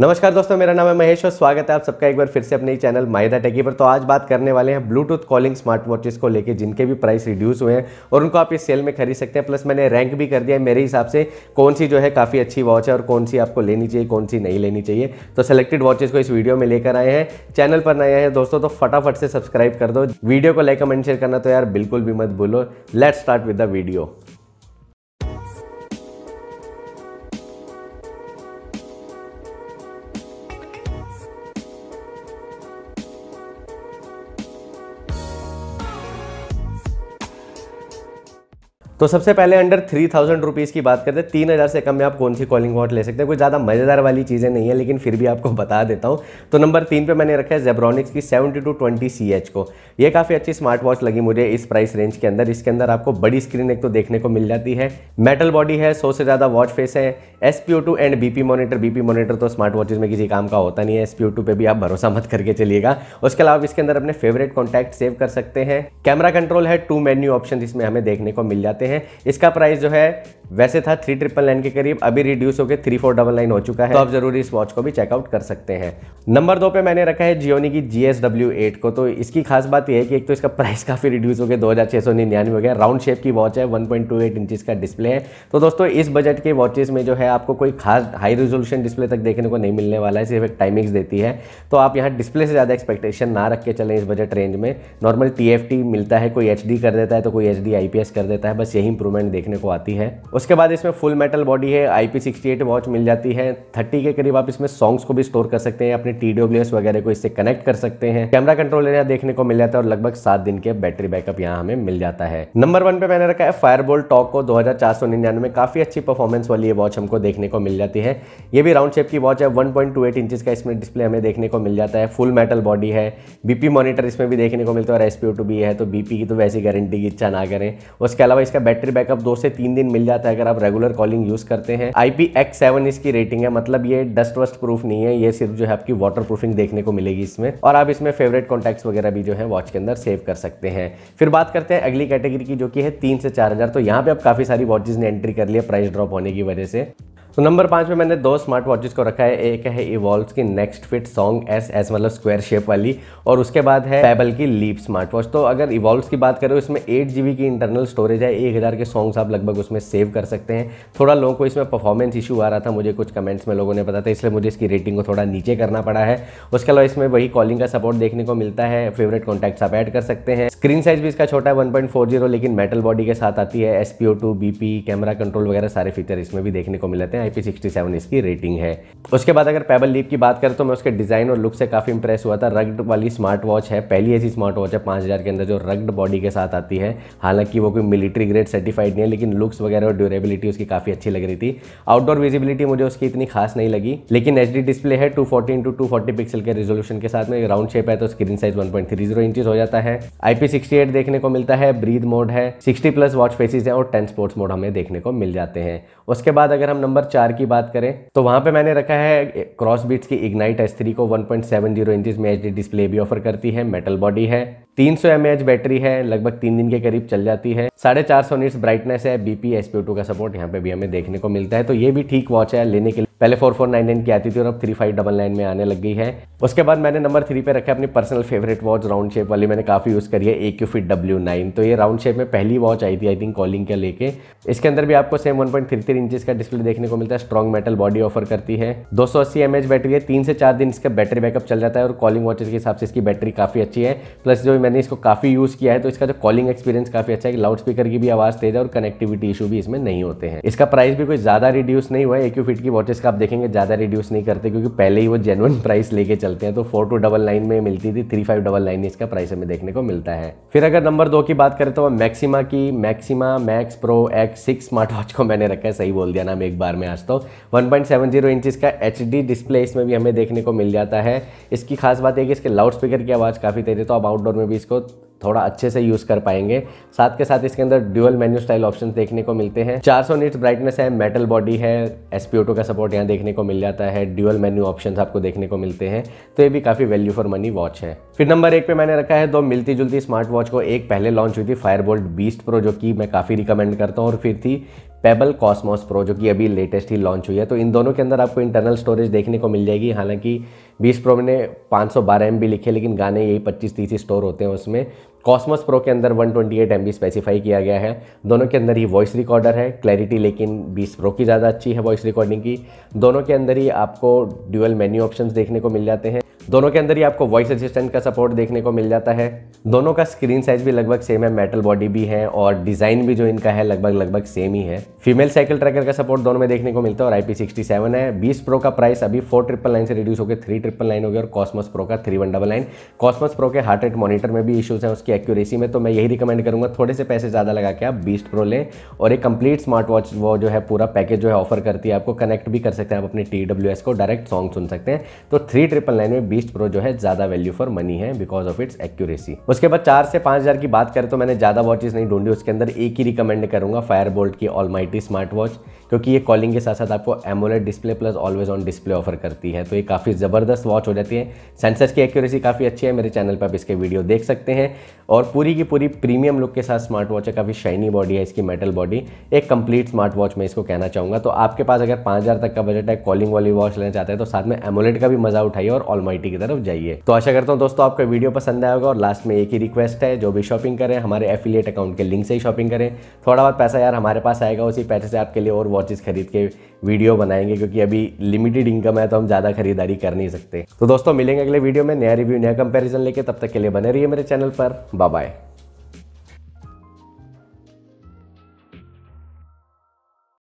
नमस्कार दोस्तों मेरा नाम है महेश और स्वागत है आप सबका एक बार फिर से अपने ही चैनल माइदा टेकी पर तो आज बात करने वाले हैं ब्लूटूथ कॉलिंग स्मार्ट वॉचेस को लेके जिनके भी प्राइस रिड्यूस हुए हैं और उनको आप इस सेल में खरीद सकते हैं प्लस मैंने रैंक भी कर दिया है मेरे हिसाब से कौन सी जो है काफ़ी अच्छी वॉच है और कौन सी आपको लेनी चाहिए कौन सी नहीं लेनी चाहिए तो सेलेक्टेड वॉचेज़ को इस वीडियो में लेकर आए हैं चैनल पर नए हैं दोस्तों तो फटाफट से सब्सक्राइब कर दो वीडियो को लाइक कमेंट शेयर करना तो यार बिल्कुल भी मत भूलो let start with the video तो सबसे पहले अंडर थ्री थाउजेंड रुपीज़ की बात करते हैं तीन हज़ार से कम में आप कौन सी कॉलिंग वॉट ले सकते हैं कोई ज़्यादा मज़ेदार वाली चीज़ें नहीं है लेकिन फिर भी आपको बता देता हूँ तो नंबर तीन पे मैंने रखा है जेब्रॉनिक्स की seventy two twenty C H को ये काफ़ी अच्छी स्मार्ट वॉच लगी मुझे इस प्राइस रेंज के अंदर इसके अंदर आपको बड़ी स्क्रीन एक तो देखने को मिल जाती है मेटल बॉडी है सौ से ज़्यादा वॉच फेस है S P O two and B P monitor B P monitor तो स्मार्ट वॉचेज में किसी काम का होता नहीं है एस पी ओ टू पर भी आप भरोसा मत करके चलिएगा उसके अलावा इसके अंदर अपने फेवरेट कॉन्टैक्ट सेव कर सकते हैं कैमरा कंट्रोल है टू मेन्यू ऑप्शन इसमें हमें देखने को मिल जाते हैं सकते हैं इसका प्राइस जो है वैसे था थ्री ट्रिपल नाइन के करीब अभी रिड्यूस होकर थ्री फोर डबल नाइन हो चुका है तो आप जरूरी इस वॉच को भी चेकआउट कर सकते हैं नंबर दो पे मैंने रखा है जियोनी की जी एस डब्ल्यू एट को तो इसकी खास बात यह है कि एक तो इसका प्राइस काफ़ी रिड्यूस हो गया दो हज़ार छह सौ निन्यानवे हो गया राउंड शेप की वॉच है one point two eight inches का डिस्प्ले है तो दोस्तों इस बजट के वॉचेस में जो है आपको कोई खास हाई रिजोल्यूशन डिस्प्ले तक देखने को नहीं मिलने वाला है सिर्फ एक टाइमिंग्स देती है तो आप यहाँ डिस्प्ले से ज़्यादा एक्सपेक्टेशन ना रख के चले इस बजट रेंज में नॉर्मल टी मिलता है कोई एच कर देता है तो कोई एच डी कर देता है बस यही इंप्रूवमेंट देखने को आती है उसके बाद इसमें फुल मेटल बॉडी है आई पी वॉच मिल जाती है थर्टी के करीब आप इसमें सॉन्ग्स को भी स्टोर कर सकते हैं अपने टी वगैरह को इससे कनेक्ट कर सकते हैं कैमरा कंट्रोल एरिया देखने को मिल जाता है और लगभग सात दिन के बैटरी बैकअप यहाँ हमें मिल जाता है नंबर वन पे मैंने रखा है फायरबोल टॉक को दो हजार काफी अच्छी परफॉर्मेंस वाली ये वॉच हमको देखने को मिल जाती है ये भी राउंड शेप की वॉच है वन पॉइंट का इसमें डिस्प्ले हमें देखने को मिल जाता है फुल मेटल बॉडी है बीपी मॉनिटर इसमें भी देखने को मिलता है और एस भी है तो बीपी की तो वैसी गारंटी की इच्छा ना करें उसके अलावा इसका बैटरी बैकअप दो से तीन दिन मिल जाता है अगर आप रेगुलर कॉलिंग यूज करते हैं आईपी एक्स सेवन इसकी रेटिंग है मतलब ये डस्ट वस्ट प्रूफ नहीं है ये सिर्फ जो है आपकी वाटर प्रूफिंग देखने को मिलेगी इसमें और आप इसमें फेवरेट कॉन्टेक्ट वगैरह भी जो है वॉच के अंदर सेव कर सकते हैं फिर बात करते हैं अगली कैटेगरी की जो की है तीन से चार हजार तो यहाँ पे आप काफी सारी वॉचेज ने एंट्री कर लिया प्राइस ड्रॉप होने की वजह से तो नंबर पाँच में मैंने दो स्मार्ट वॉचेस को रखा है एक है इवॉल्व की नेक्स्ट फिट सॉन्ग एस एस मतलब स्क्वायर शेप वाली और उसके बाद है पैबल की लीप स्मार्ट वॉच तो अगर इवॉल्व की बात करें इसमें एट जी की इंटरनल स्टोरेज है एक हज़ार के सॉन्ग्स आप लगभग उसमें सेव कर सकते हैं थोड़ा लोगों को इसमें परफॉर्मेंस इशू आ रहा था मुझे कुछ कमेंट्स में लोगों ने पता था इसलिए मुझे इसकी रेटिंग को थोड़ा नीचे करना पड़ा है उसके अलावा इसमें वही कॉलिंग का सपोर्ट देखने को मिलता है फेवरेट कॉन्टैक्ट्स आप ऐड कर सकते हैं स्क्रीन साइज भी इसका छोटा है वन लेकिन मेटल बॉडी के साथ आती है एस पी कैमरा कंट्रोल वगैरह सारे फीचर इसमें भी देखने को मिलते हैं आई पी इसकी रेटिंग है उसके बाद अगर पेबल लीप की बात करें तो मैं उसके डिज़ाइन और लुक से काफ़ी इंप्रेस हुआ था रग्ड वाली स्मार्ट वॉच है पहली ऐसी स्मार्ट वॉच है पांच हज़ार के अंदर जो रग्ड बॉडी के साथ आती है हालांकि वो कोई मिलिट्री ग्रेड सर्टिफाइड नहीं है लेकिन लुक्स वगैरह और ड्यूरेबिलिटी उसकी काफ़ी अच्छी लग रही थी आउटडोर विजिबिलिटी मुझे उसकी इतनी खास नहीं लगी लेकिन एच डिस्प्ले है two forty into two forty pixel के रेजोल्यूशन के साथ में राउंड शेप है तो screen size one point three zero inch हो जाता है आईपी सिक्सटी एट देखने को मिलता है ब्रीद मोड है सिक्सटी प्लस वॉच फेसिस है और टेन स्पोर्ट्स मोड हमें देखने को मिल जाते हैं उसके बाद अगर हम नंबर चार की बात करें तो वहाँ पे मैंने रखा है क्रॉस बीट्स की इग्नाइट एस को 1.70 पॉइंट सेवन इंचज में एच डिस्प्ले भी ऑफर करती है मेटल बॉडी है तीन सौ बैटरी है लगभग तीन दिन के करीब चल जाती है साढ़े चार सौ नीट्स ब्राइटनेस है बीपी एस टू का सपोर्ट यहाँ पे भी हमें देखने को मिलता है तो ये भी ठीक वॉच है लेने के लिए पहले फोर फोर नाइन नाइन की आती थी और अब थ्री फाइव डबल नाइन में आने लग गई है उसके बाद मैंने नंबर थ्री पे रखा अपनी personal favourite watch round shape वाली मैंने काफ़ी यूज़ करी है A Q fit W nine तो ये राउंड शेप में पहली वॉच आई थी आई थिंक कॉलिंग के लेके इसके अंदर भी आपको same one point three three का डिस्प्ले देखने को मिलता है स्ट्रॉन्ग मेटल बॉडी ऑफर करती है दो सौ अस्सी एम एच बैटरी है तीन से चार दिन इसका बैटरी बैकअप चल जाता है और कॉलिंग वॉचेज के हिसाब से इसकी बैटरी काफ़ी अच्छी है प्लस जो मैंने इसको काफ़ी यूज़ किया है तो इसका जो कॉलिंग एक्सपीरियंस काफ़ी अच्छा है कि लाउड स्पीकर की भी आवाज़ तेज है और कनेक्टिविटी इशू भी इसमें नहीं होते हैं इसका प्राइस भी कोई ज़्यादा रिड्यूस नहीं हुआ है एक्यू फिट की वॉचेस का आप देखेंगे ज़्यादा रिड्यूस नहीं करते क्योंकि पहले ही वो जेनवन प्राइस लेके चलते हैं तो फोर टू डबल नाइन में मिलती थी थ्री फाइव डबल नाइन इसका प्राइस हमें देखने को मिलता है फिर अगर नंबर दो की बात करें तो मैक्सिमा की Maxima max pro X six smart watch को मैंने रखा है सही बोल दिया नाम एक बार में आज तो one point seven zero inch का एच डी डिस्प्ले इसमें भी हमें देखने को मिल जाता है इसकी खास बात है कि इसके लाउड स्पीकर की आवाज़ काफ़ी तेज है तो आप आउटडोर में भी इसको थोड़ा अच्छे से यूज़ कर पाएंगे साथ के साथ इसके अंदर ड्यूअल मेन्यू स्टाइल ऑप्शन देखने को मिलते हैं 400 सौ नीट्स ब्राइटनेस है मेटल बॉडी है एस का सपोर्ट यहाँ देखने को मिल जाता है ड्यूअल मेन्यू ऑप्शन आपको देखने को मिलते हैं तो ये भी काफ़ी वैल्यू फॉर मनी वॉच है फिर नंबर एक पे मैंने रखा है दो मिलती जुलती स्मार्ट वॉच को एक पहले लॉन्च हुई थी फायरबोल्ट बोल्ट बीस्ट प्रो जो कि मैं काफ़ी रिकमेंड करता हूँ और फिर थी पेबल कॉस्मोस प्रो जो कि अभी लेटेस्ट ही लॉन्च हुई है तो इन दोनों के अंदर आपको इंटरनल स्टोरेज देखने को मिल जाएगी हालांकि 20 प्रो ने 512 सौ लिखे लेकिन गाने यही 25 तीस ही स्टोर होते हैं उसमें कॉस्मोस प्रो के अंदर 128 ट्वेंटी स्पेसिफाई किया गया है दोनों के अंदर ही वॉइस रिकॉर्डर है क्लैरिटी लेकिन 20 प्रो की ज़्यादा अच्छी है वॉइस रिकॉर्डिंग की दोनों के अंदर ही आपको ड्यूअल मेन्यू ऑप्शन देखने को मिल जाते हैं दोनों के अंदर ही आपको वॉइस असिस्टेंट का सपोर्ट देखने को मिल जाता है दोनों का स्क्रीन साइज भी लगभग सेम है मेटल बॉडी भी है और डिजाइन भी जो इनका है लगभग लगभग सेम ही है फीमेल साइकिल ट्रैकर का सपोर्ट दोनों में देखने को मिलता है और आईपी सिक्सटी सेवन है बीस प्रो का प्राइस अभी फोर ट्रिपल लाइन से रिड्यूस होकर थ्री ट्रिपल लाइन हो गया और कॉस्मस प्रो का three one double nine cosmos pro के हार्ट रेट मॉनिटर में भी इशूज है उसकी एक्यूरेसी में तो मैं यही रिकमेंड करूंगा थोड़े से पैसे ज़्यादा लगा के आप बीस प्रो लें और एक कंप्लीट स्मार्ट वॉच वो जो है पूरा पैकेज जो है ऑफर करती है आपको कनेक्ट भी कर सकते हैं आप अपने टी को डायरेक्ट सॉन्ग सुन सकते हैं तो थ्री ट्रिपल लाइन में बीस प्रो जो है ज़्यादा वैल्यू फॉर मनी है बिकॉज ऑफ इट्स एक्यूरेसी उसके बाद चार से पांच हज़ार की बात करें तो मैंने ज़्यादा वॉचेस नहीं ढूंढी उसके अंदर एक ही रिकमेंड करूंगा फायर बोल्ट की ऑल स्मार्ट वॉच क्योंकि ये कॉलिंग के साथ साथ आपको AMOLED display plus always on display offer करती है तो ये काफ़ी ज़बरदस्त वॉच हो जाती है सेंसर्स की एक्यूरेसी काफ़ी अच्छी है मेरे चैनल पर आप इसके वीडियो देख सकते हैं और पूरी की पूरी प्रीमियम लुक के साथ स्मार्ट वॉच है काफ़ी शाइनी बॉडी है इसकी मेटल बॉडी एक कंप्लीट स्मार्ट वॉच मैं इसको कहना चाहूँगा तो आपके पास अगर पाँच हज़ार तक का बजट है कॉलिंग वाली वॉच लेना चाहते हैं तो साथ में एमोलेट का भी मज़ा उठाइए और ऑल की तरफ जाइए तो आशा करता हूँ दोस्तों आपका वीडियो पसंद आएगा और लास्ट में एक ही रिक्वेस्ट है जो भी शॉपिंग करें हमारे एफिलिएट अकाउंट के लिंक से ही शॉपिंग करें थोड़ा बहुत पैसा यार हमारे पास आएगा उसी पैसे से आपके लिए और वॉचेस खरीद के वीडियो बनाएंगे क्योंकि अभी लिमिटेड इनकम है तो हम ज़्यादा खरीदारी कर नहीं सकते तो दोस्तों मिलेंगे अगले वीडियो में नया रिव्यू नया कंपेरिजन लेके तब तक के लिए बने रहिए मेरे चैनल पर बाय